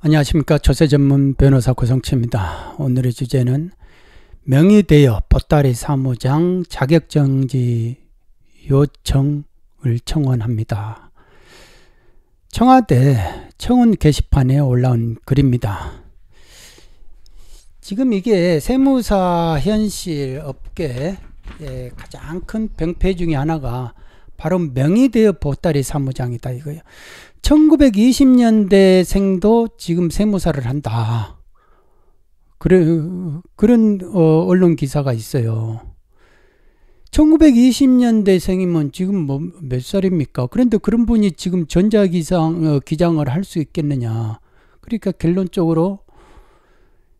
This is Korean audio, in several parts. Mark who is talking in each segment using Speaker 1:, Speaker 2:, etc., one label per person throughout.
Speaker 1: 안녕하십니까 조세 전문 변호사 고성치입니다. 오늘의 주제는 명의대여 보따리 사무장 자격정지 요청을 청원합니다. 청와대 청원 게시판에 올라온 글입니다. 지금 이게 세무사 현실 업계 예, 가장 큰 병폐 중의 하나가 바로 명의대여 보따리 사무장이다 이거예요. 1920년대 생도 지금 세무사를 한다. 그래, 그런, 어, 언론 기사가 있어요. 1920년대 생이면 지금 뭐몇 살입니까? 그런데 그런 분이 지금 전자기상, 어, 기장을 할 수 있겠느냐. 그러니까 결론적으로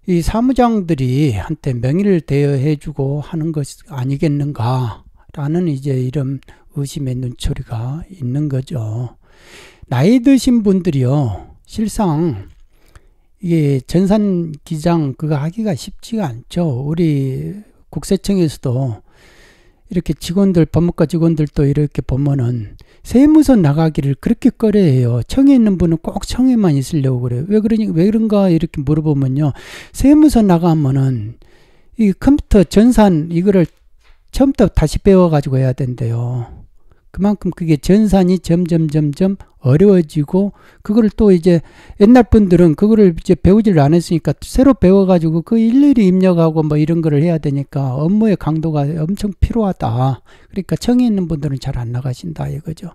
Speaker 1: 이 사무장들이 한테 명의를 대여해주고 하는 것이 아니겠는가라는 이제 이런 의심의 눈초리가 있는 거죠. 나이 드신 분들이요, 실상 이게 전산 기장 그거 하기가 쉽지가 않죠. 우리 국세청에서도 이렇게 직원들 법무과 직원들도 이렇게 보면은 세무서 나가기를 그렇게 꺼려해요. 청에 있는 분은 꼭 청에만 있으려고 그래요. 왜 그러니 왜 그런가 이렇게 물어보면요. 세무서 나가면은 이 컴퓨터 전산 이거를 처음부터 다시 배워가지고 해야 된대요. 그만큼 그게 전산이 점점 점점 어려워지고 그거를 또 이제 옛날 분들은 그거를 이제 배우질 않았으니까 새로 배워가지고 그 일일이 입력하고 뭐 이런 거를 해야 되니까 업무의 강도가 엄청 필요하다. 그러니까 청에 있는 분들은 잘 안 나가신다 이거죠.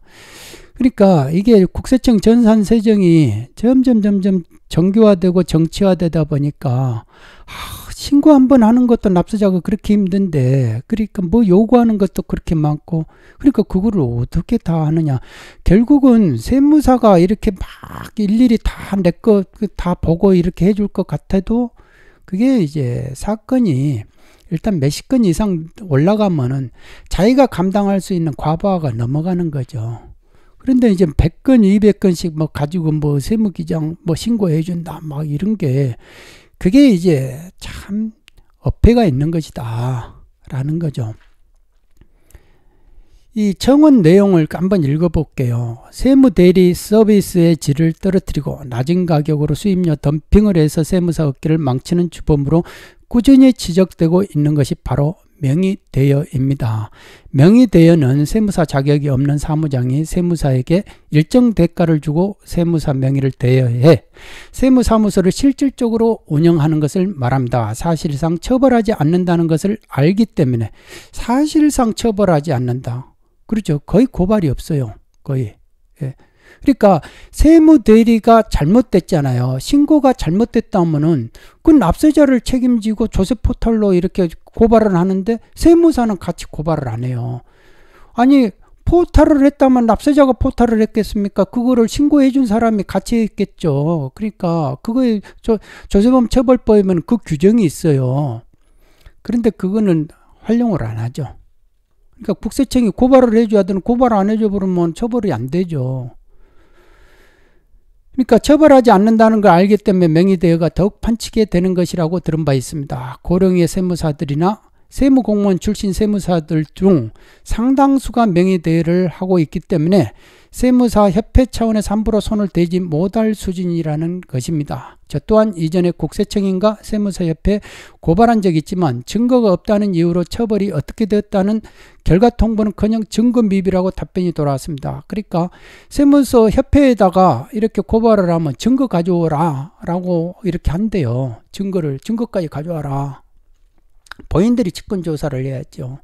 Speaker 1: 그러니까 이게 국세청 전산 세정이 점점 점점 정교화되고 정치화되다 보니까 하, 신고 한번 하는 것도 납세자가 그렇게 힘든데 그러니까 뭐 요구하는 것도 그렇게 많고 그러니까 그거를 어떻게 다 하느냐 결국은 세무사가 이렇게 막 일일이 다 내 것다 그 보고 이렇게 해줄 것 같아도 그게 이제 사건이 일단 몇십 건 이상 올라가면은 자기가 감당할 수 있는 과부하가 넘어가는 거죠. 그런데 이제 100건, 200건씩 뭐 가지고 뭐 세무기장 뭐 신고해준다 막 이런 게 그게 이제 참 어폐가 있는 것이다. 라는 거죠. 이 청원 내용을 한번 읽어볼게요. 세무대리 서비스의 질을 떨어뜨리고 낮은 가격으로 수입료 덤핑을 해서 세무사 업계를 망치는 주범으로 꾸준히 지적되고 있는 것이 바로 명의대여입니다. 명의대여는 세무사 자격이 없는 사무장이 세무사에게 일정 대가를 주고 세무사 명의를 대여해 세무사무소를 실질적으로 운영하는 것을 말합니다. 사실상 처벌하지 않는다는 것을 알기 때문에 사실상 처벌하지 않는다. 그렇죠. 거의 고발이 없어요. 거의. 예. 그러니까 세무 대리가 잘못됐잖아요. 신고가 잘못됐다면은 그 납세자를 책임지고 조세 포털로 이렇게 고발을 하는데 세무사는 같이 고발을 안 해요. 아니 포탈을 했다면 납세자가 포탈을 했겠습니까? 그거를 신고해 준 사람이 같이 했겠죠. 그러니까 그거에 저 조세범 처벌법에는 그 규정이 있어요. 그런데 그거는 활용을 안 하죠. 그러니까 국세청이 고발을 해줘야 되는 고발 안 해줘 버리면 처벌이 안 되죠. 그러니까 처벌하지 않는다는 걸 알기 때문에 명의대여가 더욱 판치게 되는 것이라고 들은 바 있습니다. 고령의 세무사들이나 세무공무원 출신 세무사들 중 상당수가 명예대회를 하고 있기 때문에 세무사 협회 차원에서 함부로 손을 대지 못할 수준이라는 것입니다. 저 또한 이전에 국세청인가 세무사협회 고발한 적이 있지만 증거가 없다는 이유로 처벌이 어떻게 되었다는 결과 통보는커녕 증거 미비라고 답변이 돌아왔습니다. 그러니까 세무서 협회에다가 이렇게 고발을 하면 증거 가져오라 라고 이렇게 한대요. 증거를 증거까지 가져와라. 본인들이 직권조사를 해야죠.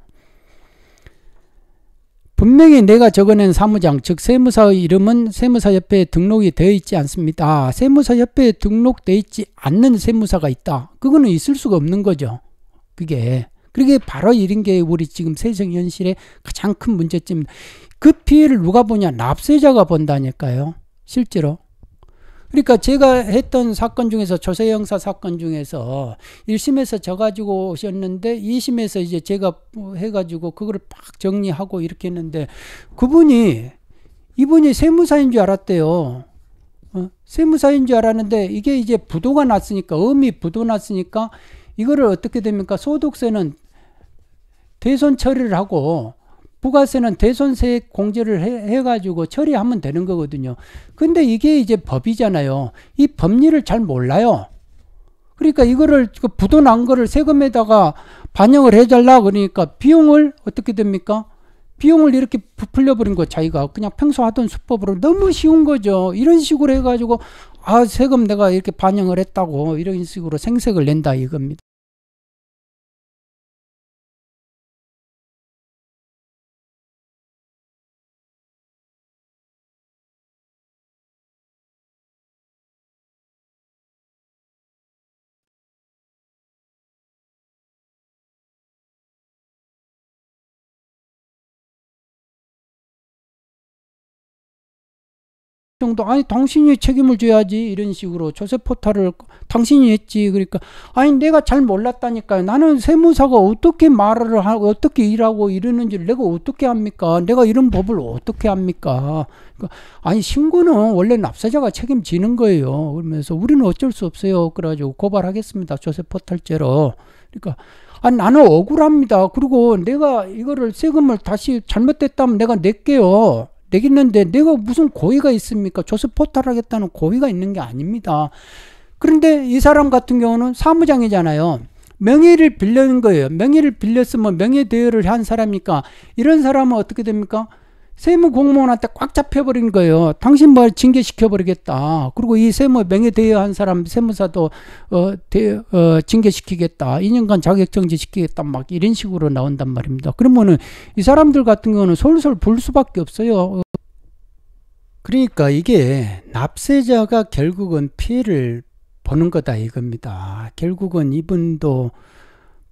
Speaker 1: 분명히 내가 적어낸 사무장, 즉 세무사의 이름은 세무사협회에 등록이 되어 있지 않습니다. 아, 세무사협회에 등록되어 있지 않는 세무사가 있다. 그거는 있을 수가 없는 거죠. 그게. 그게 바로 이런 게 우리 지금 세정 현실의 가장 큰 문제점입니다. 그 피해를 누가 보냐? 납세자가 본다니까요. 실제로. 그러니까 제가 했던 사건 중에서 조세 형사 사건 중에서 1심에서 져 가지고 오셨는데 2심에서 이제 제가 해 가지고 그거를 팍 정리하고 이렇게 했는데 그분이 이분이 세무사인 줄 알았대요. 어? 세무사인 줄 알았는데 이게 이제 부도가 났으니까 음이 부도 났으니까 이거를 어떻게 됩니까? 소득세는 대손 처리를 하고 부가세는 대손세 액 공제를 해, 가지고 처리하면 되는 거거든요. 근데 이게 이제 법이잖아요. 이 법리를 잘 몰라요. 그러니까 이거를 그 부도 난 거를 세금에다가 반영을 해달라 그러니까 비용을 어떻게 됩니까? 비용을 이렇게 부풀려버린 거 자기가 그냥 평소 하던 수법으로 너무 쉬운 거죠. 이런 식으로 해가지고 아 세금 내가 이렇게 반영을 했다고 이런 식으로 생색을 낸다 이겁니다. 정도 아니 당신이 책임을 져야지 이런 식으로 조세 포탈을 당신이 했지 그러니까 아니 내가 잘 몰랐다니까요. 나는 세무사가 어떻게 말을 하고 어떻게 일하고 이러는지 내가 어떻게 합니까? 내가 이런 법을 어떻게 합니까? 그러니까 아니 신고는 원래 납세자가 책임지는 거예요. 그러면서 우리는 어쩔 수 없어요. 그래가지고 고발하겠습니다. 조세 포탈죄로. 그러니까 아 나는 억울합니다. 그리고 내가 이거를 세금을 다시 잘못됐다면 내가 낼게요. 내겠는데 내가 무슨 고의가 있습니까? 조세 포탈하겠다는 고의가 있는 게 아닙니다. 그런데 이 사람 같은 경우는 사무장이잖아요. 명예를 빌려는 거예요. 명예를 빌렸으면 명예 대여를 한 사람이니까 이런 사람은 어떻게 됩니까? 세무 공무원한테 꽉 잡혀버린 거예요. 당신 뭐 징계시켜버리겠다. 그리고 이 세무 명예대여한 사람 세무사도 어, 대, 어, 징계시키겠다. 2년간 자격정지 시키겠다. 막 이런 식으로 나온단 말입니다. 그러면은 이 사람들 같은 경우는 솔솔 불 수밖에 없어요. 그러니까 이게 납세자가 결국은 피해를 보는 거다 이겁니다. 결국은 이분도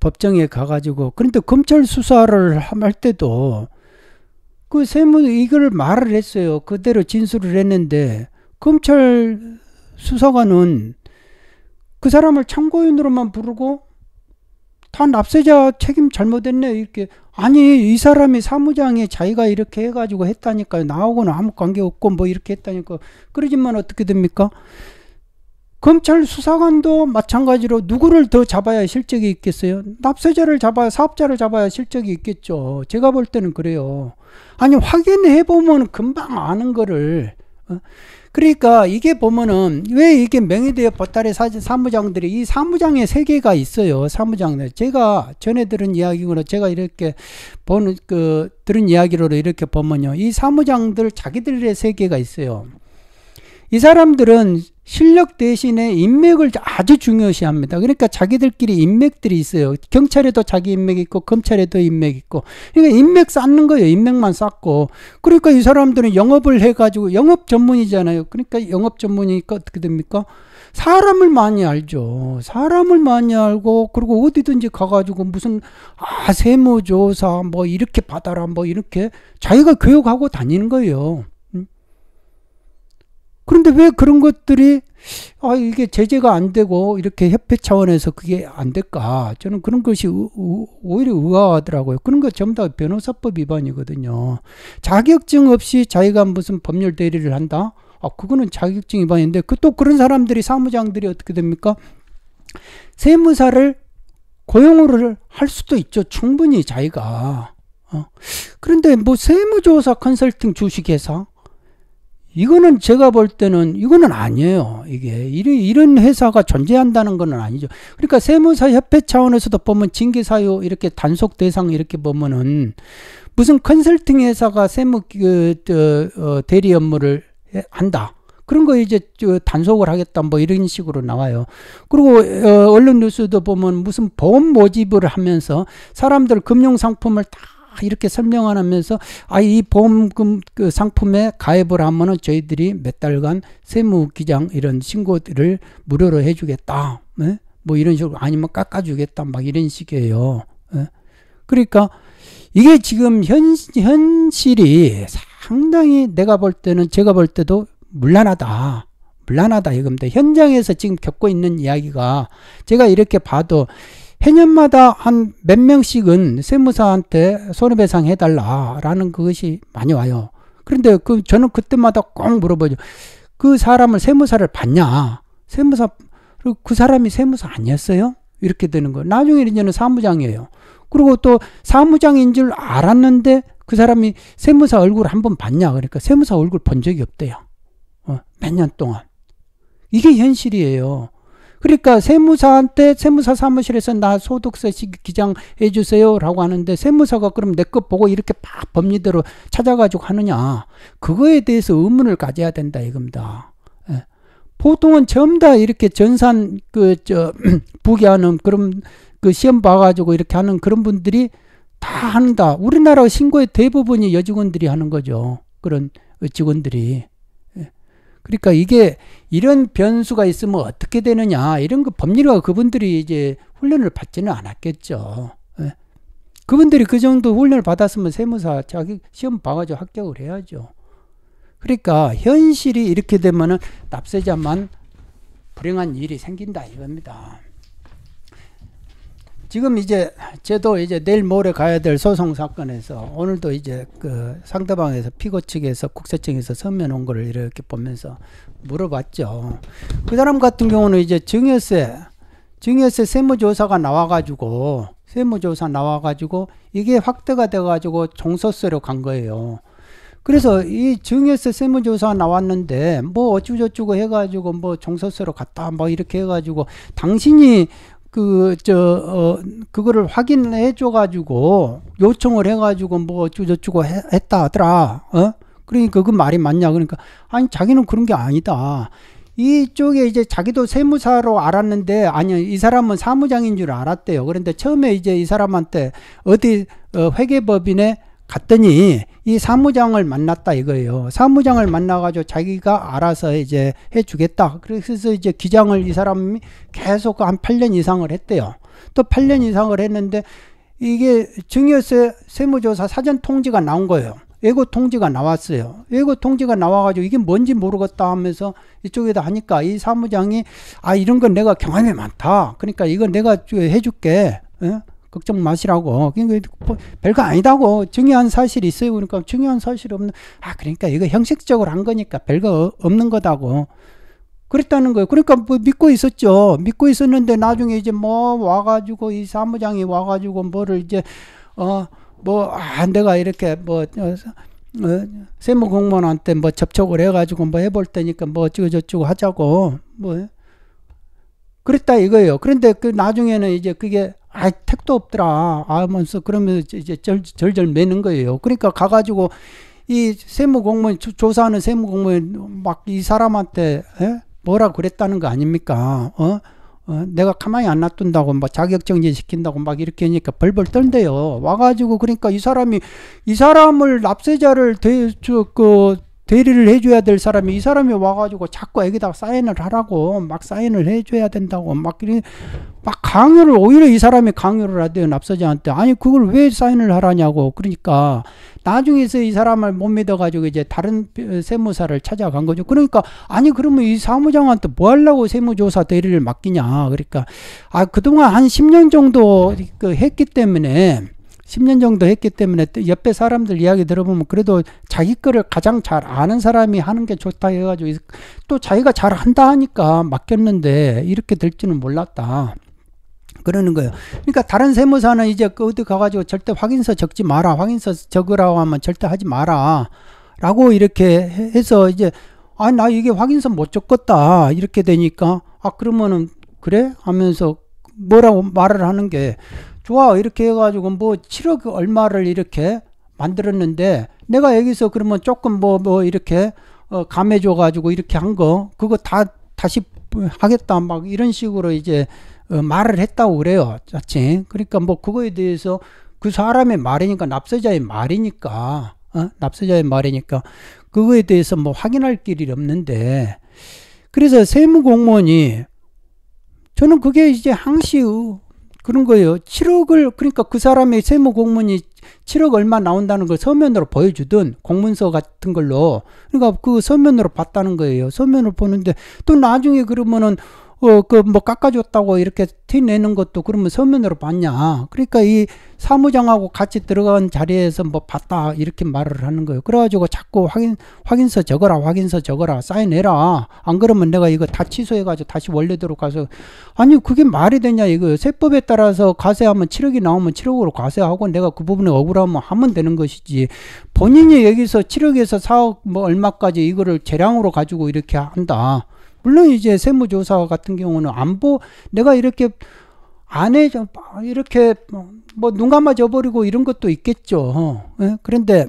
Speaker 1: 법정에 가가지고 그런데 검찰 수사를 할 때도 그 세무 이걸 말을 했어요. 그대로 진술을 했는데 검찰 수사관은 그 사람을 참고인으로만 부르고 다 납세자 책임 잘못했네 이렇게 아니 이 사람이 사무장에 자기가 이렇게 해가지고 했다니까요 나하고는 아무 관계 없고 뭐 이렇게 했다니까 그러지만 어떻게 됩니까? 검찰 수사관도 마찬가지로 누구를 더 잡아야 실적이 있겠어요? 납세자를 잡아야 사업자를 잡아야 실적이 있겠죠. 제가 볼 때는 그래요. 아니 확인해 보면 금방 아는 거를 어? 그러니까 이게 보면은 왜 이게 명의대여 보따리 사 사무장들이 이 사무장의 세계가 있어요. 사무장들 제가 전에 들은 이야기로 제가 이렇게 보는 그 들은 이야기로 이렇게 보면요. 이 사무장들 자기들의 세계가 있어요. 이 사람들은 실력 대신에 인맥을 아주 중요시합니다. 그러니까 자기들끼리 인맥들이 있어요. 경찰에도 자기 인맥 있고 검찰에도 인맥 있고. 그러니까 인맥 쌓는 거예요. 인맥만 쌓고. 그러니까 이 사람들은 영업을 해가지고 영업 전문이잖아요. 그러니까 영업 전문이니까 어떻게 됩니까? 사람을 많이 알죠. 사람을 많이 알고 그리고 어디든지 가가지고 무슨 아 세무조사 뭐 이렇게 받아라 뭐 이렇게 자기가 교육하고 다니는 거예요. 그런데 왜 그런 것들이 아 이게 제재가 안 되고 이렇게 협회 차원에서 그게 안 될까? 저는 그런 것이 우, 우, 오히려 의아하더라고요. 그런 것 전부 다 변호사법 위반이거든요. 자격증 없이 자기가 무슨 법률 대리를 한다? 아 그거는 자격증 위반인데 그 또 그런 사람들이 사무장들이 어떻게 됩니까? 세무사를 고용으로 할 수도 있죠. 충분히 자기가. 어. 그런데 뭐 세무조사 컨설팅 주식회사 이거는 제가 볼 때는 이거는 아니에요. 이게 이런, 회사가 존재한다는 거는 아니죠. 그러니까 세무사 협회 차원에서도 보면 징계 사유 이렇게 단속 대상 이렇게 보면은 무슨 컨설팅 회사가 세무 그, 어, 어, 대리 업무를 한다. 그런 거 이제 단속을 하겠다 뭐 이런 식으로 나와요. 그리고 어, 언론 뉴스도 보면 무슨 보험 모집을 하면서 사람들 금융 상품을 다 이렇게 설명하면서 아이 보험금 그 상품에 가입을 하면은 저희들이 몇 달간 세무기장 이런 신고들을 무료로 해주겠다. 예? 뭐 이런 식으로 아니면 깎아주겠다. 막 이런 식이에요. 예? 그러니까 이게 지금 현, 현실이 상당히 내가 볼 때는 제가 볼 때도 물란하다. 물란하다 이겁니다. 현장에서 지금 겪고 있는 이야기가 제가 이렇게 봐도 해년마다 한 몇 명씩은 세무사한테 손해배상 해달라라는 것이 많이 와요. 그런데 그 저는 그때마다 꼭 물어보죠. 그 사람을 세무사를 봤냐? 세무사 그 사람이 세무사 아니었어요? 이렇게 되는 거 나중에 이제는 사무장이에요. 그리고 또 사무장인 줄 알았는데 그 사람이 세무사 얼굴 한 번 봤냐? 그러니까 세무사 얼굴 본 적이 없대요. 어, 몇 년 동안. 이게 현실이에요. 그러니까 세무사한테 세무사 사무실에서 나 소득세 기장해 주세요라고 하는데 세무사가 그럼 내 것 보고 이렇게 막 법리대로 찾아가지고 하느냐 그거에 대해서 의문을 가져야 된다 이겁니다. 예. 보통은 전부 다 이렇게 전산 그 저 부기하는 그런 그 시험 봐가지고 이렇게 하는 그런 분들이 다 한다. 우리나라 신고의 대부분이 여직원들이 하는 거죠. 그런 직원들이. 그러니까 이게 이런 변수가 있으면 어떻게 되느냐 이런 거 법률가 그분들이 이제 훈련을 받지는 않았겠죠. 예. 그분들이 그 정도 훈련을 받았으면 세무사 자기 시험 봐가지고 합격을 해야죠. 그러니까 현실이 이렇게 되면은 납세자만 불행한 일이 생긴다 이겁니다. 지금 이제 제도 이제 내일 모레 가야 될 소송 사건에서 오늘도 이제 그 상대방에서 피고 측에서 국세청에서 서면 온 거를 이렇게 보면서 물어봤죠. 그 사람 같은 경우는 이제 증여세 증여세 세무조사가 나와가지고 세무조사 나와가지고 이게 확대가 돼가지고 종소세로 간 거예요. 그래서 이 증여세 세무조사 나왔는데 뭐어쩌고저쩌고 해가지고 뭐 종소세로 갔다 뭐 이렇게 해가지고 당신이 그, 저, 어, 그거를 확인해 줘가지고, 요청을 해가지고, 뭐, 어쩌고저쩌고 했다 하더라. 어? 그러니까 그 말이 맞냐. 그러니까, 아니, 자기는 그런 게 아니다. 이쪽에 이제 자기도 세무사로 알았는데, 아니, 이 사람은 사무장인 줄 알았대요. 그런데 처음에 이제 이 사람한테 어디, 어, 회계법인에 갔더니 이 사무장을 만났다 이거예요. 사무장을 만나가지고 자기가 알아서 이제 해주겠다. 그래서 이제 기장을 이 사람이 계속 한 8년 이상을 했대요. 또 8년 이상을 했는데 이게 증여세 세무조사 사전 통지가 나온 거예요. 외고 통지가 나왔어요. 외고 통지가 나와가지고 이게 뭔지 모르겠다 하면서 이쪽에다 하니까 이 사무장이 아 이런 건 내가 경험이 많다. 그러니까 이거 내가 해줄게. 응? 걱정 마시라고. 그니까 뭐 별거 아니다고. 중요한 사실이 있어요. 그러니까 중요한 사실 없는, 아, 그러니까 이거 형식적으로 한 거니까 별거 어, 없는 거다고. 그랬다는 거예요. 그러니까 뭐 믿고 있었죠. 믿고 있었는데 나중에 이제 뭐 와가지고 이 사무장이 와가지고 뭐를 이제, 어, 뭐, 아, 내가 이렇게 뭐, 어, 어, 세무 공무원한테 뭐 접촉을 해가지고 뭐 해볼 테니까 뭐 어쩌고저쩌고 하자고 뭐 그랬다 이거예요. 그런데 그 나중에는 이제 그게 아 택도 없더라. 아면서 그러면서 이제 절, 절절 매는 거예요. 그러니까 가가지고 이 세무 공무원 조사하는 세무 공무원 막 이 사람한테 에? 예? 뭐라 그랬다는 거 아닙니까? 어? 어, 내가 가만히 안 놔둔다고 막 자격정지 시킨다고 막 이렇게 하니까 벌벌 떨대요. 와가지고 그러니까 이 사람이 이 사람을 납세자를 대저그 대리를 해줘야 될 사람이 이 사람이 와가지고 자꾸 애기다 사인을 하라고 막 사인을 해줘야 된다고 막, 막 강요를 오히려 이 사람이 강요를 하대요 납서자한테 아니 그걸 왜 사인을 하라냐고 그러니까 나중에서 이 사람을 못 믿어가지고 이제 다른 세무사를 찾아간 거죠 그러니까 아니 그러면 이 사무장한테 뭐 하려고 세무조사 대리를 맡기냐 그러니까 아 그동안 한 10년 정도 그 했기 때문에 10년 정도 했기 때문에 옆에 사람들 이야기 들어보면 그래도 자기 거를 가장 잘 아는 사람이 하는 게 좋다 해가지고 또 자기가 잘 한다 하니까 맡겼는데 이렇게 될지는 몰랐다. 그러는 거예요. 그러니까 다른 세무사는 이제 그 어디 가가지고 절대 확인서 적지 마라. 확인서 적으라고 하면 절대 하지 마라. 라고 이렇게 해서 이제 아, 나 이게 확인서 못 적었다. 이렇게 되니까 아, 그러면은 그래? 하면서 뭐라고 말을 하는 게 좋아 이렇게 해가지고 뭐 7억 얼마를 이렇게 만들었는데 내가 여기서 그러면 조금 뭐뭐 뭐 이렇게 어, 감해줘 가지고 이렇게 한 거 그거 다 다시 하겠다 막 이런 식으로 이제 어, 말을 했다고 그래요 자칭 그러니까 뭐 그거에 대해서 그 사람의 말이니까 납세자의 말이니까 어? 납세자의 말이니까 그거에 대해서 뭐 확인할 길이 없는데 그래서 세무공무원이 저는 그게 이제 항시 그런 거예요. 7억을 그러니까 그 사람의 세무 공문이 7억 얼마 나온다는 걸 서면으로 보여주든 공문서 같은 걸로 그러니까 그 서면으로 봤다는 거예요. 서면을 보는데 또 나중에 그러면은 어, 그 뭐 깎아줬다고 이렇게 티내는 것도 그러면 서면으로 봤냐. 그러니까 이 사무장하고 같이 들어간 자리에서 뭐 봤다 이렇게 말을 하는 거예요. 그래가지고 자꾸 확인, 확인서 적어라, 확인서 적어라, 사인해라. 안 그러면 내가 이거 다 취소해가지고 다시 원래대로 가서. 아니, 그게 말이 되냐, 이거. 세법에 따라서 과세하면 7억이 나오면 7억으로 과세하고 내가 그 부분에 억울하면 하면 되는 것이지. 본인이 여기서 7억에서 4억 뭐 얼마까지 이거를 재량으로 가지고 이렇게 한다. 물론 이제 세무조사 같은 경우는 안 보 내가 이렇게 안에 좀 뭐 이렇게 뭐눈 뭐 감아져 버리고 이런 것도 있겠죠. 어, 예? 그런데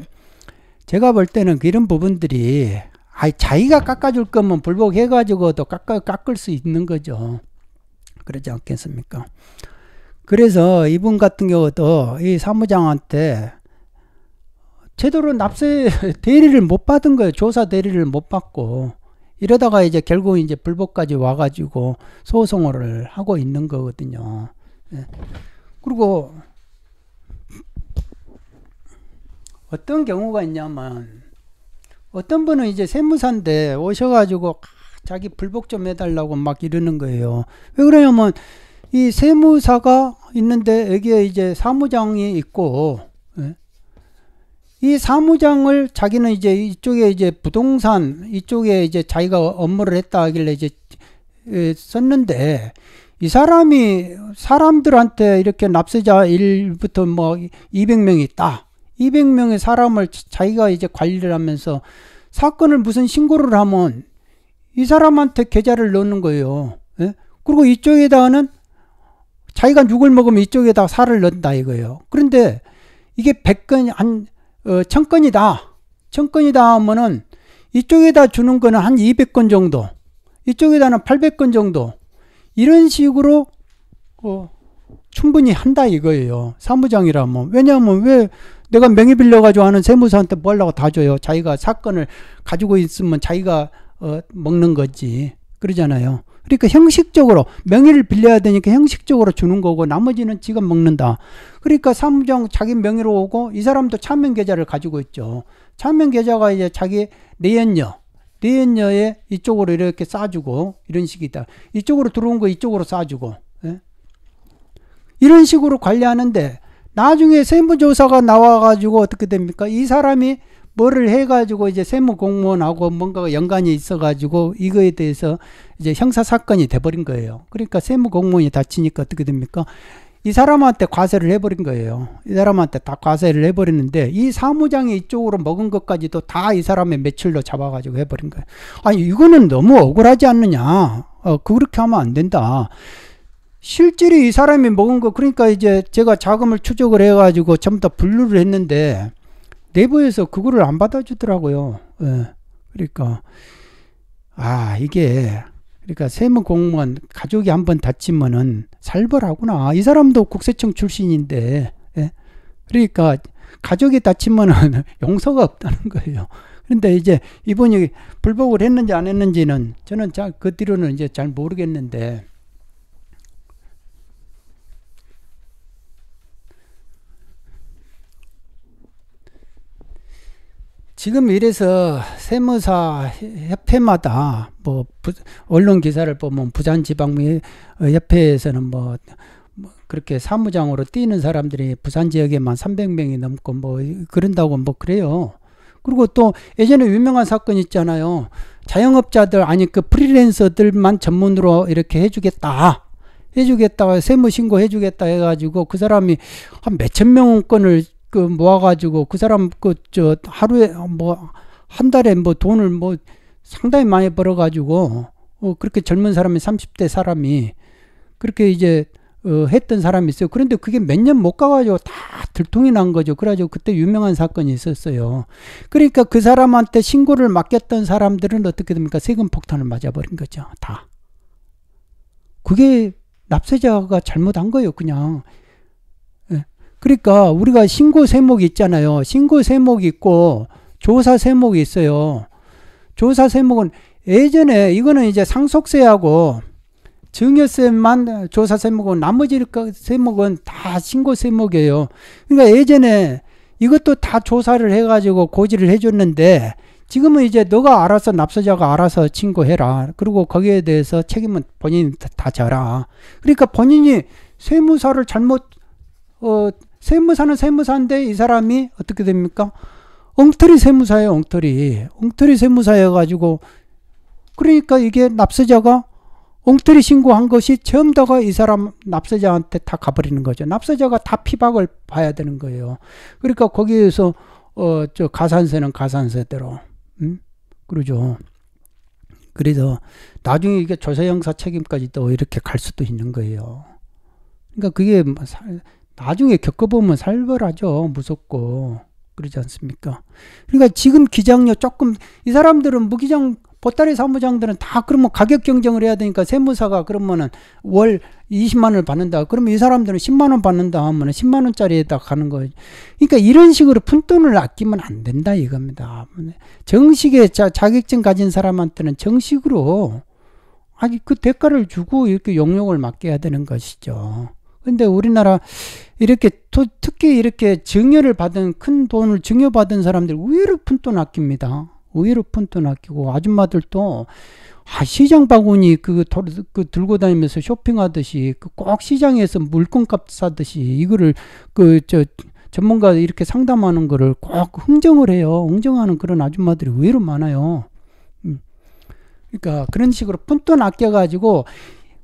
Speaker 1: 제가 볼 때는 이런 부분들이 아 자기가 깎아줄 거면 불복해가지고도 깎아 깎을 수 있는 거죠. 그러지 않겠습니까? 그래서 이분 같은 경우도 이 사무장한테 제대로 납세 대리를 못 받은 거예요. 조사 대리를 못 받고. 이러다가 이제 결국 이제 불법까지 와가지고 소송을 하고 있는 거거든요. 예. 그리고 어떤 경우가 있냐면 어떤 분은 이제 세무사인데 오셔가지고 아, 자기 불복 좀 해달라고 막 이러는 거예요. 왜 그러냐면 이 세무사가 있는데 여기에 이제 사무장이 있고 이 사무장을 자기는 이제 이쪽에 이제 부동산 이쪽에 이제 자기가 업무를 했다 하길래 이제 썼는데 이 사람이 사람들한테 이렇게 납세자 1부터 뭐 200명이 있다. 200명의 사람을 자기가 이제 관리를 하면서 사건을 무슨 신고를 하면 이 사람한테 계좌를 넣는 거예요. 예? 그리고 이쪽에다는 자기가 육을 먹으면 이쪽에다 살을 넣는다 이거예요. 그런데 이게 100건이 한 어, 천건이다. 천건이다 하면은 이쪽에다 주는 거는 한 200건 정도, 이쪽에다는 800건 정도, 이런 식으로, 어, 충분히 한다 이거예요. 사무장이라면. 왜냐하면 왜 내가 명의 빌려가지고 하는 세무사한테 뭐 하려고 다 줘요. 자기가 사건을 가지고 있으면 자기가, 어, 먹는 거지. 그러잖아요. 그러니까 형식적으로 명의를 빌려야 되니까 형식적으로 주는 거고 나머지는 지금 먹는다. 그러니까 사무장 자기 명의로 오고 이 사람도 차명 계좌를 가지고 있죠. 차명 계좌가 이제 자기 내연녀 내연녀에 이쪽으로 이렇게 싸주고 이런 식이다. 이쪽으로 들어온 거 이쪽으로 싸주고 예? 이런 식으로 관리하는데 나중에 세무조사가 나와가지고 어떻게 됩니까? 이 사람이 뭐를 해가지고 이제 세무 공무원하고 뭔가 연관이 있어가지고 이거에 대해서 이제 형사 사건이 돼버린 거예요. 그러니까 세무 공무원이 다치니까 어떻게 됩니까? 이 사람한테 과세를 해버린 거예요. 이 사람한테 다 과세를 해버렸는데이 사무장이 이쪽으로 먹은 것까지도 다 이 사람의 매출로 잡아가지고 해버린 거예요. 아니 이거는 너무 억울하지 않느냐? 어, 그렇게 하면 안 된다. 실제로이 사람이 먹은 거 그러니까 이제 제가 자금을 추적을 해가지고 전부 다 분류를 했는데 내부에서 그거를 안 받아주더라고요. 예. 그러니까 아 이게 그러니까 세무 공무원 가족이 한번 다치면은 살벌하구나. 이 사람도 국세청 출신인데 예. 그러니까 가족이 다치면은 용서가 없다는 거예요. 그런데 이제 이분이 불복을 했는지 안 했는지는 저는 잘그 뒤로는 이제 잘 모르겠는데 지금 이래서 세무사 협회마다 뭐 부, 언론 기사를 보면 부산지방협회에서는 뭐, 뭐 그렇게 사무장으로 뛰는 사람들이 부산 지역에만 300명이 넘고 뭐 그런다고 뭐 그래요. 그리고 또 예전에 유명한 사건 있잖아요. 자영업자들 아니 그 프리랜서들만 전문으로 이렇게 해주겠다. 해주겠다 세무 신고 해주겠다 해가지고 그 사람이 한 몇천 명 건을 그 모아가지고 그 사람 그 저 하루에 뭐 한 달에 뭐 돈을 뭐 상당히 많이 벌어가지고 어 그렇게 젊은 사람이 30대 사람이 그렇게 이제 어 했던 사람이 있어요. 그런데 그게 몇 년 못 가가지고 다 들통이 난 거죠. 그래가지고 그때 유명한 사건이 있었어요. 그러니까 그 사람한테 신고를 맡겼던 사람들은 어떻게 됩니까? 세금 폭탄을 맞아버린 거죠. 다. 그게 납세자가 잘못한 거예요. 그냥 그러니까 우리가 신고 세목이 있잖아요. 신고 세목이 있고 조사 세목이 있어요. 조사 세목은 예전에 이거는 이제 상속세하고 증여세만 조사 세목은 나머지 세목은 다 신고 세목이에요. 그러니까 예전에 이것도 다 조사를 해가지고 고지를 해줬는데 지금은 이제 너가 알아서 납세자가 알아서 신고해라. 그리고 거기에 대해서 책임은 본인이 다 져라. 그러니까 본인이 세무사를 잘못 어, 세무사는 세무사인데 이 사람이 어떻게 됩니까? 엉터리 세무사예요, 엉터리. 엉터리 세무사여가지고, 그러니까 이게 납세자가 엉터리 신고한 것이 처음 다가 이 사람 납세자한테 다 가버리는 거죠. 납세자가 다 피박을 봐야 되는 거예요. 그러니까 거기에서, 어, 저 가산세는 가산세대로, 음? 그러죠. 그래서 나중에 이게 조세형사 책임까지 또 이렇게 갈 수도 있는 거예요. 그러니까 그게 뭐 나중에 겪어보면 살벌하죠. 무섭고. 그러지 않습니까? 그러니까 지금 기장료 조금, 이 사람들은 무기장, 보따리 사무장들은 다 그러면 가격 경쟁을 해야 되니까 세무사가 그러면은 월 20만원을 받는다. 그러면 이 사람들은 10만원 받는다 하면은 10만원짜리에다 가는 거예요. 그러니까 이런 식으로 푼돈을 아끼면 안 된다 이겁니다. 정식에 자, 자격증 가진 사람한테는 정식으로 아니 그 대가를 주고 이렇게 용역을 맡겨야 되는 것이죠. 근데 우리나라 이렇게 토, 특히 이렇게 증여를 받은 큰 돈을 증여받은 사람들 의외로 푼돈 아낍니다. 의외로 푼돈 아끼고 아줌마들도 아, 시장 바구니 그, 그 들고 다니면서 쇼핑하듯이 그 꼭 시장에서 물건값 사듯이 이거를 그 저 전문가 이렇게 상담하는 거를 꼭 흥정을 해요. 흥정하는 그런 아줌마들이 의외로 많아요. 음. 그러니까 그런 식으로 푼돈 아껴가지고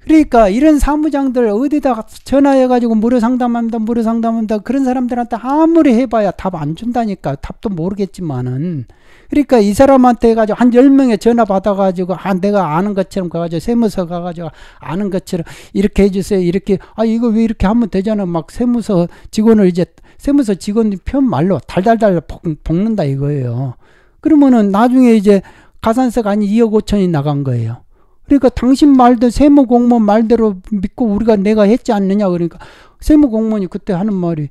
Speaker 1: 그러니까 이런 사무장들 어디다 전화해가지고 무료 상담한다, 무료 상담한다 그런 사람들한테 아무리 해봐야 답 안 준다니까 답도 모르겠지만은 그러니까 이 사람한테 해가지고 한 열명의 전화 받아가지고 아 내가 아는 것처럼 가가지고 세무서 가가지고 아는 것처럼 이렇게 해주세요 이렇게 아 이거 왜 이렇게 하면 되잖아 막 세무서 직원을 이제 세무서 직원 편 말로 달달달 볶는다 이거예요 그러면은 나중에 이제 가산세가 한 2억 5천이 나간 거예요 그러니까 당신 말도 세무 공무원 말대로 믿고 우리가 내가 했지 않느냐 그러니까 세무 공무원이 그때 하는 말이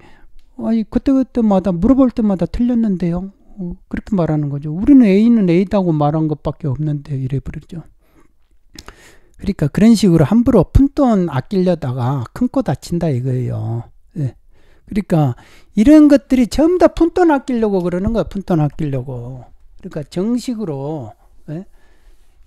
Speaker 1: 아니 그때그때마다 물어볼 때마다 틀렸는데요. 어, 그렇게 말하는 거죠. 우리는 A는 A다고 말한 것밖에 없는데 이래 버렸죠. 그러니까 그런 식으로 함부로 푼돈 아끼려다가 큰코 다친다 이거예요. 네. 그러니까 이런 것들이 전부 다푼돈 아끼려고 그러는 거야. 푼돈 아끼려고. 그러니까 정식으로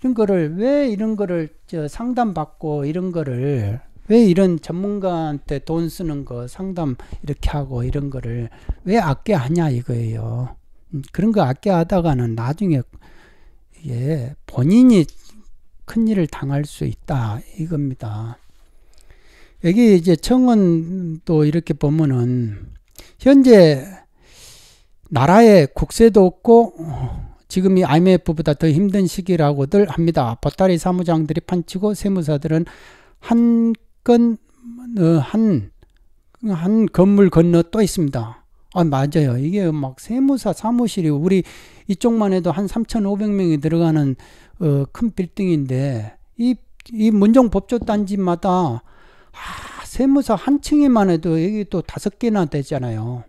Speaker 1: 이런 거를 왜 이런 거를 상담받고 이런 거를 왜 이런 전문가한테 돈 쓰는 거 상담 이렇게 하고 이런 거를 왜 아껴 하냐 이거예요. 음, 그런 거 아껴 하다가는 나중에 예, 본인이 큰 일을 당할 수 있다 이겁니다. 여기 이제 청원도 이렇게 보면은 현재 나라에 국세도 없고 지금이 IMF보다 더 힘든 시기라고들 합니다. 보따리 사무장들이 판치고 세무사들은 한 건, 어, 한, 한 건물 건너 또 있습니다. 아, 맞아요. 이게 막 세무사 사무실이 우리 이쪽만 해도 한 3,500명이 들어가는 어, 큰 빌딩인데 이, 이 문정 법조 단지마다 아, 세무사 한 층에만 해도 여기 또 다섯 개나 되잖아요.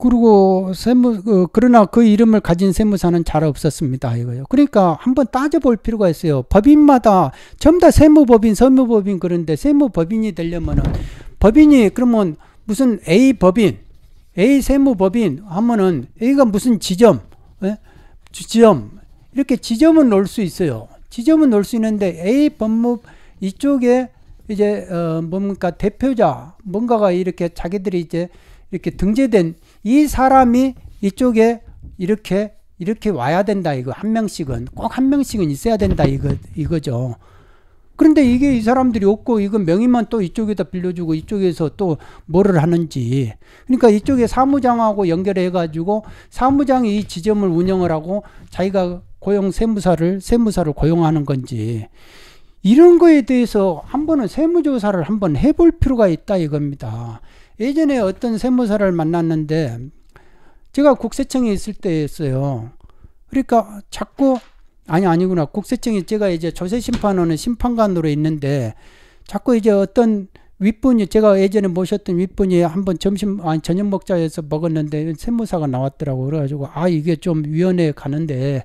Speaker 1: 그리고 세무 어, 그러나 그 이름을 가진 세무사는 잘 없었습니다 이거요. 그러니까 한번 따져볼 필요가 있어요. 법인마다 전부 다 세무법인, 서무법인 그런데 세무법인이 되려면은 법인이 그러면 무슨 A 법인, A 세무법인 하면은 A가 무슨 지점, 예? 지점 이렇게 지점은 넣을 수 있어요. 지점은 넣을 수 있는데 A 법무 이쪽에 이제 어 뭡니까 대표자 뭔가가 이렇게 자기들이 이제 이렇게 등재된 이 사람이 이쪽에 이렇게 이렇게 와야 된다 이거 한 명씩은 꼭 한 명씩은 있어야 된다 이거 이거죠. 그런데 이게 이 사람들이 없고 이건 명의만 또 이쪽에다 빌려주고 이쪽에서 또 뭐를 하는지 그러니까 이쪽에 사무장하고 연결해 가지고 사무장이 이 지점을 운영을 하고 자기가 고용 세무사를 세무사를 고용하는 건지 이런 거에 대해서 한 번은 세무조사를 한 번 해볼 필요가 있다 이겁니다. 예전에 어떤 세무사를 만났는데 제가 국세청에 있을 때였어요. 그러니까 자꾸 아니 아니구나 국세청에 제가 이제 조세심판원은 심판관으로 있는데 자꾸 이제 어떤 윗분이 제가 예전에 모셨던 윗분이 한 번 점심 아니 저녁 먹자 해서 먹었는데 세무사가 나왔더라고 그래가지고 아 이게 좀 위원회 에 가는데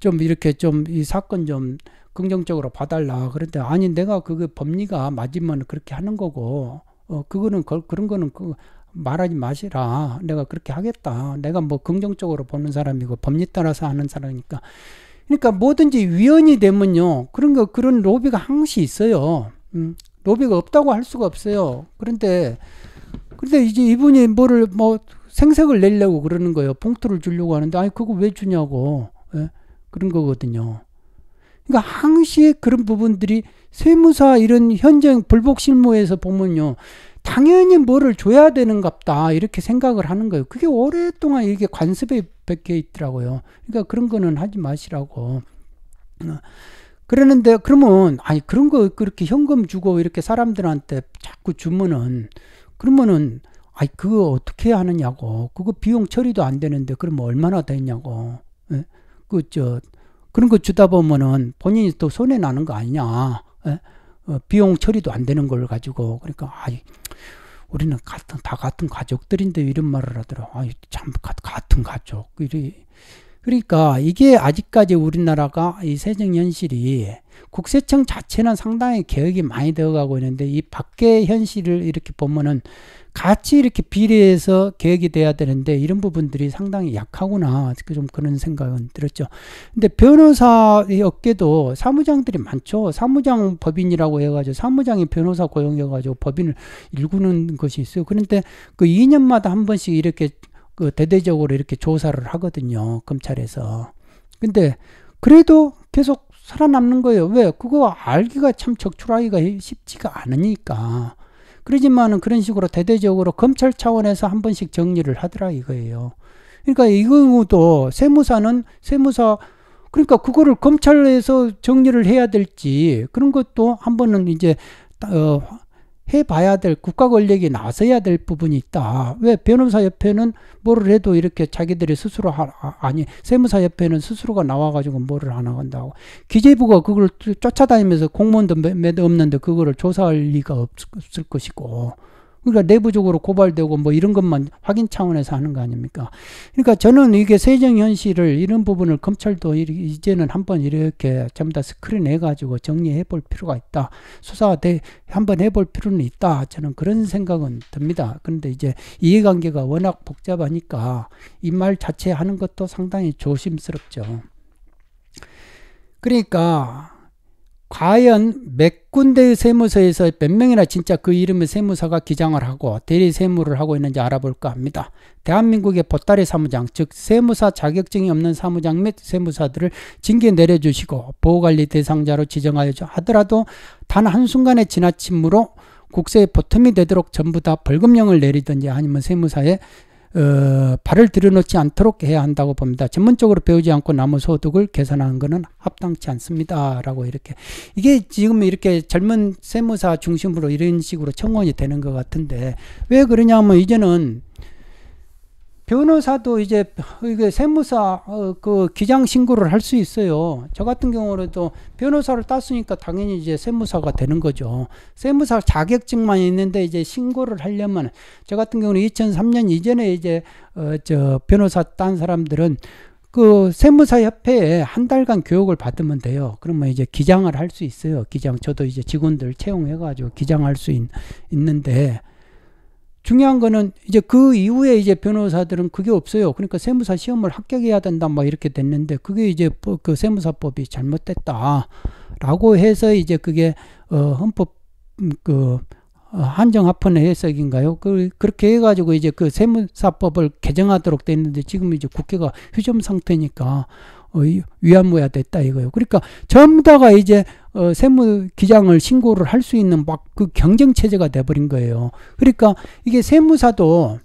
Speaker 1: 좀 이렇게 좀 이 사건 좀 긍정적으로 봐달라 그런데 아니 내가 그게 법리가 맞으면 그렇게 하는 거고 어, 그거는 걸, 그런 거는 그 말하지 마시라. 내가 그렇게 하겠다. 내가 뭐 긍정적으로 보는 사람이고 법리 따라서 하는 사람이니까. 그러니까 뭐든지 위헌이 되면요. 그런 거 그런 로비가 항시 있어요. 음, 로비가 없다고 할 수가 없어요. 그런데 근데 이제 이분이 뭐를 뭐 생색을 내려고 그러는 거예요. 봉투를 주려고 하는데 아니 그거 왜 주냐고. 예? 그런 거거든요. 그러니까 항시 그런 부분들이 세무사 이런 현장 불복 실무에서 보면요. 당연히 뭐를 줘야 되는갑다 이렇게 생각을 하는 거예요. 그게 오랫동안 이게 관습에 베껴 있더라고요. 그러니까 그런 거는 하지 마시라고. 그러는데 그러면 아니 그런 거 그렇게 현금 주고 이렇게 사람들한테 자꾸 주면은 그러면은 아이 그거 어떻게 하느냐고 그거 비용 처리도 안 되는데 그럼 얼마나 되냐고 예? 그저 그런 거 주다 보면은 본인이 또 손해 나는 거 아니냐. 예? 어, 비용 처리도 안 되는 걸 가지고 그러니까 아이 우리는 같은 다 같은 가족들인데 이런 말을 하더라. 아이 참 가, 같은 가족. 이리 그러니까 이게 아직까지 우리나라가 이 세정 현실이 국세청 자체는 상당히 개혁이 많이 되어가고 있는데 이 밖의 현실을 이렇게 보면은 같이 이렇게 비례해서 계획이 돼야 되는데 이런 부분들이 상당히 약하구나 좀 그런 생각은 들었죠. 근데 변호사의 업계도 사무장들이 많죠. 사무장 법인이라고 해가지고 사무장이 변호사 고용해가지고 법인을 일구는 것이 있어요. 그런데 그 2년마다 한 번씩 이렇게 그 대대적으로 이렇게 조사를 하거든요. 검찰에서. 근데 그래도 계속 살아남는 거예요. 왜? 그거 알기가 참 적출하기가 쉽지가 않으니까. 그러지만은 그런 식으로 대대적으로 검찰 차원에서 한 번씩 정리를 하더라 이거예요. 그러니까 이거도 세무사는 세무사 그러니까 그거를 검찰에서 정리를 해야 될지 그런 것도 한 번은 이제 어, 해봐야 될 국가 권력이 나서야 될 부분이 있다. 왜 변호사 협회는 뭐를 해도 이렇게 자기들이 스스로 하, 아, 아니 세무사 협회는 스스로가 나와가지고 뭐를 하나 한다고 기재부가 그걸 쫓아다니면서 공무원도 몇, 몇 없는데 그거를 조사할 리가 없, 없을 것이고 그러니까 내부적으로 고발되고 뭐 이런 것만 확인 차원에서 하는 거 아닙니까? 그러니까 저는 이게 세정 현실을 이런 부분을 검찰도 이제는 한번 이렇게 전부 다 스크린해 가지고 정리해 볼 필요가 있다. 수사 대 한번 해 볼 필요는 있다. 저는 그런 생각은 듭니다. 그런데 이제 이해관계가 워낙 복잡하니까 이 말 자체 하는 것도 상당히 조심스럽죠. 그러니까 과연 몇 군데의 세무서에서 몇 명이나 진짜 그 이름의 세무사가 기장을 하고 대리 세무를 하고 있는지 알아볼까 합니다. 대한민국의 보따리 사무장, 즉 세무사 자격증이 없는 사무장 및 세무사들을 징계 내려주시고 보호관리 대상자로 지정하여 하더라도 단 한순간의 지나침으로 국세의 보탬이 되도록 전부 다 벌금형을 내리든지 아니면 세무사의 어, 발을 들여놓지 않도록 해야 한다고 봅니다. 전문적으로 배우지 않고 남은 소득을 계산하는 것은 합당치 않습니다. 라고 이렇게 이게 지금 이렇게 젊은 세무사 중심으로 이런 식으로 청원이 되는 것 같은데 왜 그러냐면 이제는 변호사도 이제 이게 세무사 어, 그 기장 신고를 할 수 있어요. 저 같은 경우에도 변호사를 땄으니까 당연히 이제 세무사가 되는 거죠. 세무사 자격증만 있는데 이제 신고를 하려면 저 같은 경우는 2003년 이전에 이제 어저 변호사 딴 사람들은 그 세무사 협회에 한 달간 교육을 받으면 돼요. 그러면 이제 기장을 할 수 있어요. 기장 저도 이제 직원들 채용해 가지고 기장할 수 있, 있는데 중요한 거는 이제 그 이후에 이제 변호사들은 그게 없어요. 그러니까 세무사 시험을 합격해야 된다 막 이렇게 됐는데 그게 이제 뭐 그 세무사법이 잘못됐다라고 해서 이제 그게 어 헌법 음, 그 어, 한정합헌의 해석인가요? 그 그렇게 해가지고 이제 그 세무사법을 개정하도록 됐는데 지금 이제 국회가 휴점 상태니까 어, 위안무야 됐다 이거예요. 그러니까 전부 다가 이제 어, 세무기장을 신고를 할 수 있는 막 그 경쟁 체제가 돼버린 거예요. 그러니까 이게 세무사도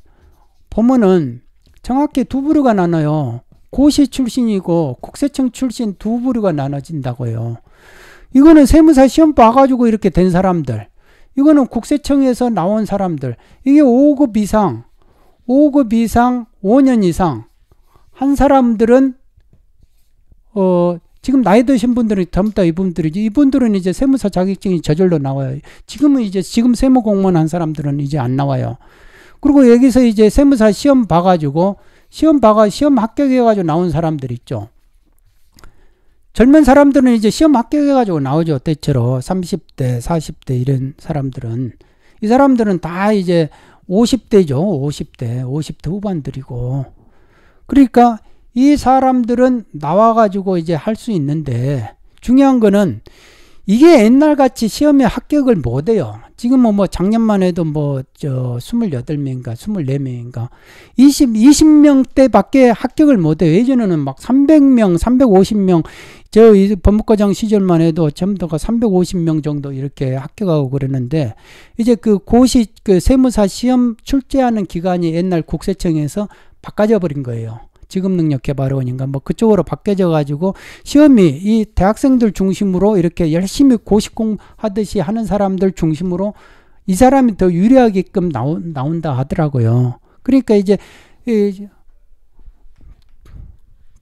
Speaker 1: 보면은 정확히 두 부류가 나눠요. 고시 출신이고 국세청 출신 두 부류가 나눠진다고요. 이거는 세무사 시험 봐가지고 이렇게 된 사람들. 이거는 국세청에서 나온 사람들. 이게 5급 이상, 5급 이상, 5년 이상 한 사람들은 어 지금 나이 드신 분들은 전부 다 이분들이지 이분들은 이제 세무사 자격증이 저절로 나와요. 지금은 이제 지금 세무 공무원 한 사람들은 이제 안 나와요. 그리고 여기서 이제 세무사 시험 봐가지고 시험 봐가 시험 합격해가지고 나온 사람들 있죠. 젊은 사람들은 이제 시험 합격해가지고 나오죠. 대체로 30대, 40대 이런 사람들은 이 사람들은 다 이제 50대죠. 50대, 50대 후반들이고 그러니까 이 사람들은 나와 가지고 이제 할 수 있는데 중요한 거는 이게 옛날 같이 시험에 합격을 못 해요. 지금은 뭐 작년만 해도 뭐저 28명인가 24명인가 20 20명대 밖에 합격을 못 해요. 예전에는 막 300명, 350명 저 법무과장 시절만 해도 전부가 350명 정도 이렇게 합격하고 그랬는데 이제 그 고시 그 세무사 시험 출제하는 기간이 옛날 국세청에서 바꿔져 버린 거예요. 직업능력개발원인가 그러니까 뭐 그쪽으로 바뀌어져 가지고 시험이 이 대학생들 중심으로 이렇게 열심히 고시공 하듯이 하는 사람들 중심으로 이 사람이 더 유리하게끔 나온, 나온다 하더라고요. 그러니까 이제 이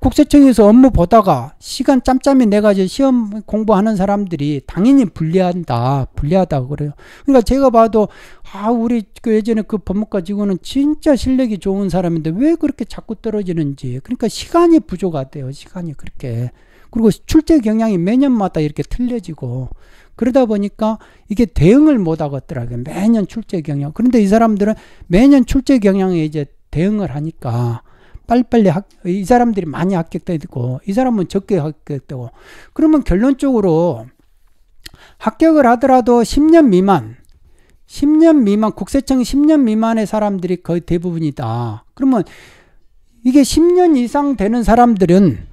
Speaker 1: 국세청에서 업무 보다가 시간 짬짬이 내가 이제 시험 공부하는 사람들이 당연히 불리한다, 불리하다 그래요. 그러니까 제가 봐도 아 우리 그 예전에 그 법무과 직원은 진짜 실력이 좋은 사람인데 왜 그렇게 자꾸 떨어지는지. 그러니까 시간이 부족하대요, 시간이 그렇게. 그리고 출제 경향이 매년마다 이렇게 틀려지고 그러다 보니까 이게 대응을 못 하겠더라고요. 매년 출제 경향. 그런데 이 사람들은 매년 출제 경향에 이제 대응을 하니까 빨리빨리 학, 이 사람들이 많이 합격되고 이 사람은 적게 합격되고 그러면 결론적으로 합격을 하더라도 10년 미만 10년 미만 국세청 10년 미만의 사람들이 거의 대부분이다. 그러면 이게 10년 이상 되는 사람들은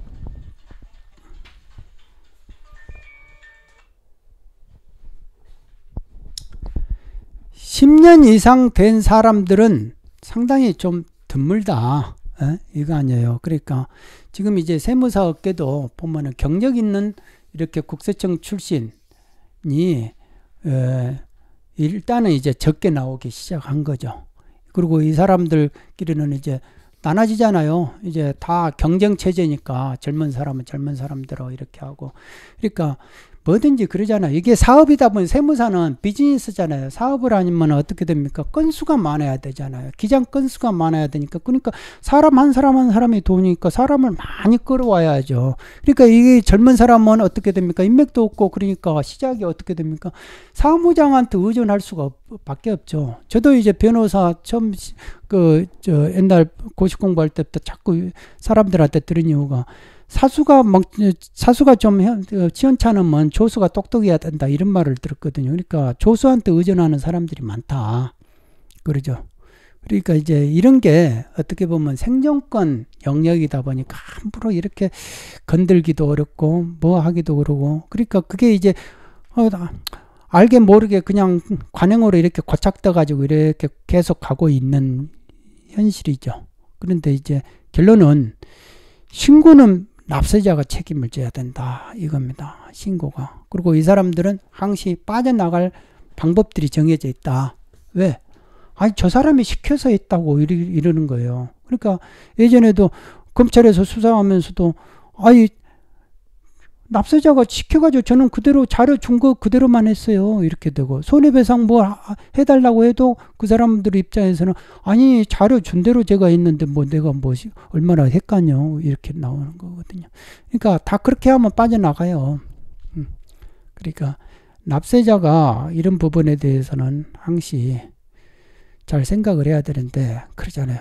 Speaker 1: 십 년 이상 된 사람들은 상당히 좀 드물다. 에? 예? 이거 아니에요. 그러니까 지금 이제 세무사 업계도 보면은 경력 있는 이렇게 국세청 출신이 에, 일단은 이제 적게 나오기 시작한 거죠. 그리고 이 사람들끼리는 이제 나눠지잖아요. 이제 다 경쟁 체제니까 젊은 사람은 젊은 사람대로 이렇게 하고. 그러니까 뭐든지 그러잖아요. 이게 사업이다 보니 세무사는 비즈니스잖아요. 사업을 하면 어떻게 됩니까? 건수가 많아야 되잖아요. 기장 건수가 많아야 되니까. 그러니까 사람 한 사람 한 사람이 돈이니까 사람을 많이 끌어와야죠. 그러니까 이게 젊은 사람은 어떻게 됩니까? 인맥도 없고 그러니까 시작이 어떻게 됩니까? 사무장한테 의존할 수가 밖에 없죠. 저도 이제 변호사 처음 그 저 옛날 고시 공부할 때부터 자꾸 사람들한테 들은 이유가 사수가 막 사수가 좀시원차는면 그 조수가 똑똑해야 된다 이런 말을 들었거든요. 그러니까 조수한테 의존하는 사람들이 많다. 그러죠. 그러니까 이제 이런 게 어떻게 보면 생존권 영역이다 보니까 함부로 이렇게 건들기도 어렵고 뭐 하기도 그러고 그러니까 그게 이제 어, 알게 모르게 그냥 관행으로 이렇게 고착돼 가지고 이렇게 계속 가고 있는 현실이죠. 그런데 이제 결론은 신고는 납세자가 책임을 져야 된다 이겁니다. 신고가. 그리고 이 사람들은 항시 빠져나갈 방법들이 정해져 있다. 왜? 아니 저 사람이 시켜서 했다고 이러, 이러는 거예요. 그러니까 예전에도 검찰에서 수사하면서도 아이 납세자가 지켜가지고 저는 그대로 자료 준 거 그대로만 했어요. 이렇게 되고 손해배상 뭐 해달라고 해도 그 사람들 입장에서는 아니 자료 준 대로 제가 했는데 뭐 내가 뭐 얼마나 했가요 이렇게 나오는 거거든요. 그러니까 다 그렇게 하면 빠져나가요. 음. 그러니까 납세자가 이런 부분에 대해서는 항시 잘 생각을 해야 되는데 그러잖아요.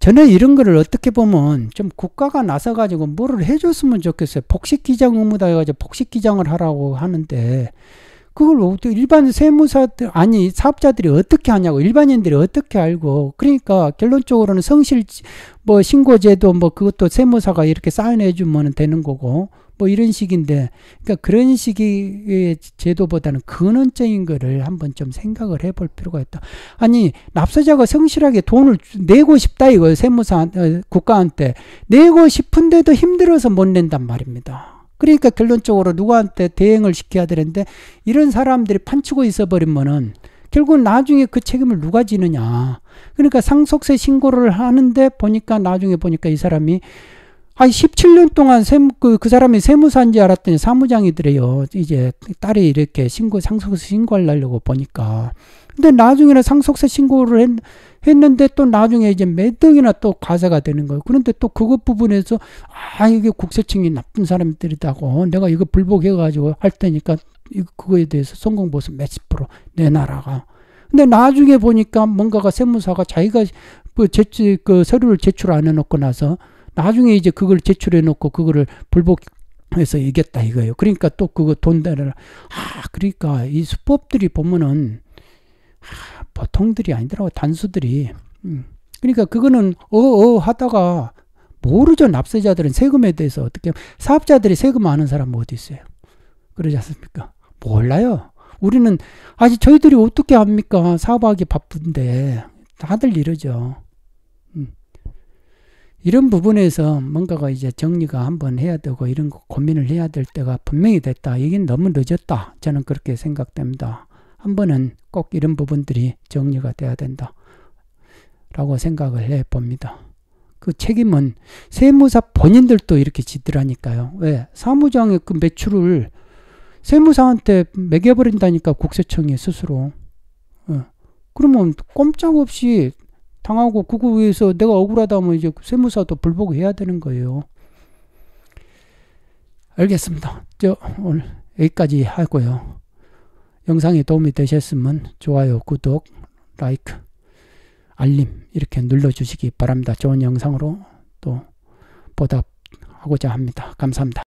Speaker 1: 저는 이런 거를 어떻게 보면 좀 국가가 나서 가지고 뭐를 해줬으면 좋겠어요. 복식 기장 의무다 해가지고 복식 기장을 하라고 하는데 그걸 어떻게 일반 세무사들 아니 사업자들이 어떻게 하냐고 일반인들이 어떻게 알고 그러니까 결론적으로는 성실 뭐 신고제도 뭐 그것도 세무사가 이렇게 사인해 주면 되는 거고 뭐 이런 식인데 그러니까 그런 식의 제도보다는 근원적인 거를 한번 좀 생각을 해볼 필요가 있다. 아니 납세자가 성실하게 돈을 내고 싶다 이거 세무사 어, 국가한테 내고 싶은데도 힘들어서 못 낸단 말입니다. 그러니까 결론적으로 누구한테 대행을 시켜야 되는데 이런 사람들이 판치고 있어 버리면은 결국 나중에 그 책임을 누가 지느냐. 그러니까 상속세 신고를 하는데 보니까 나중에 보니까 이 사람이 한 17년 동안 세무, 그, 그 사람이 세무사인지 알았더니 사무장이더래요. 이제 딸이 이렇게 신고, 상속세 신고하려고 보니까. 근데 나중에는 상속세 신고를 했, 했는데 또 나중에 이제 매덕이나 또 과세가 되는 거예요. 그런데 또 그것 부분에서 아 이게 국세청이 나쁜 사람들이다고 내가 이거 불복해가지고 할 테니까 그거에 대해서 성공보수 몇십 프로 내놔라가. 근데 나중에 보니까 뭔가가 세무사가 자기가 그, 제출, 그 서류를 제출 안 해놓고 나서 나중에 이제 그걸 제출해 놓고 그거를 불복 해서 이겼다 이거예요. 그러니까 또 그거 돈 달아라. 아, 그러니까 이 수법들이 보면은 아, 보통들이 아니더라고 단수들이. 음. 그러니까 그거는 어어 어 하다가 모르죠 납세자들은 세금에 대해서 어떻게 사업자들이 세금 아는 사람 어디 있어요? 그러지 않습니까? 몰라요. 우리는 아직 저희들이 어떻게 합니까? 사업하기 바쁜데 다들 이러죠. 이런 부분에서 뭔가가 이제 정리가 한 번 해야 되고 이런 거 고민을 해야 될 때가 분명히 됐다. 이긴 너무 늦었다. 저는 그렇게 생각됩니다. 한 번은 꼭 이런 부분들이 정리가 돼야 된다. 라고 생각을 해 봅니다. 그 책임은 세무사 본인들도 이렇게 지더라니까요. 왜? 사무장의 그 매출을 세무사한테 매겨버린다니까 국세청이 스스로. 어. 그러면 꼼짝없이 당하고 그거 위해서 내가 억울하다면 이제 세무사도 불복 해야 되는 거예요. 알겠습니다. 저 오늘 여기까지 하고요. 영상이 도움이 되셨으면 좋아요, 구독, 라이크, 알림 이렇게 눌러주시기 바랍니다. 좋은 영상으로 또 보답하고자 합니다. 감사합니다.